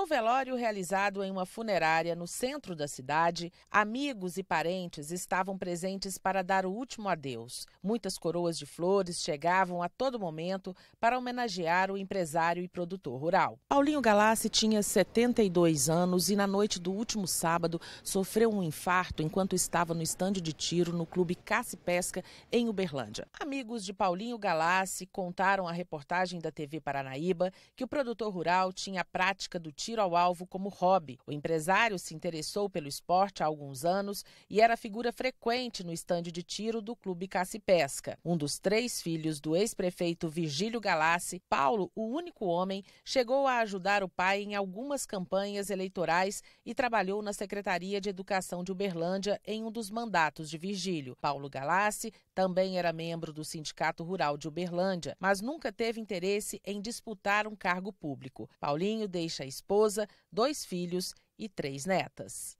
No velório realizado em uma funerária no centro da cidade, amigos e parentes estavam presentes para dar o último adeus. Muitas coroas de flores chegavam a todo momento para homenagear o empresário e produtor rural. Paulinho Galassi tinha 72 anos e na noite do último sábado sofreu um infarto enquanto estava no estande de tiro no clube Caça e Pesca em Uberlândia. Amigos de Paulinho Galassi contaram à reportagem da TV Paranaíba que o produtor rural tinha a prática do tiro tiro ao alvo como hobby. O empresário se interessou pelo esporte há alguns anos e era figura frequente no estande de tiro do Clube Caça e Pesca. Um dos três filhos do ex-prefeito Virgílio Galassi, Paulo, o único homem, chegou a ajudar o pai em algumas campanhas eleitorais e trabalhou na Secretaria de Educação de Uberlândia em um dos mandatos de Virgílio. Paulo Galassi também era membro do Sindicato Rural de Uberlândia, mas nunca teve interesse em disputar um cargo público. Paulinho deixa a esposa esposa, dois filhos e três netas.